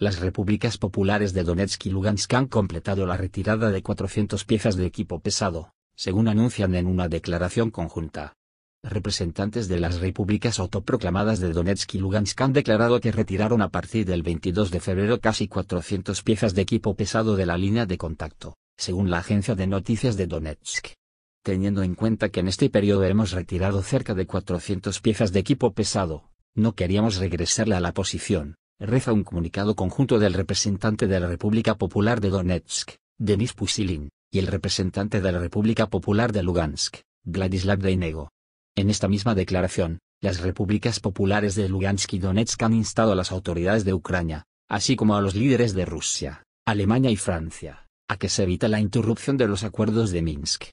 Las repúblicas populares de Donetsk y Lugansk han completado la retirada de 400 piezas de equipo pesado, según anuncian en una declaración conjunta. Representantes de las repúblicas autoproclamadas de Donetsk y Lugansk han declarado que retiraron a partir del 22 de febrero casi 400 piezas de equipo pesado de la línea de contacto, según la agencia de noticias de Donetsk. Teniendo en cuenta que en este periodo hemos retirado cerca de 400 piezas de equipo pesado, no queríamos regresarle a la posición, reza un comunicado conjunto del representante de la República Popular de Donetsk, Denis Pusilin, y el representante de la República Popular de Lugansk, Vladislav Deinego. En esta misma declaración, las repúblicas populares de Lugansk y Donetsk han instado a las autoridades de Ucrania, así como a los líderes de Rusia, Alemania y Francia, a que se evite la interrupción de los acuerdos de Minsk,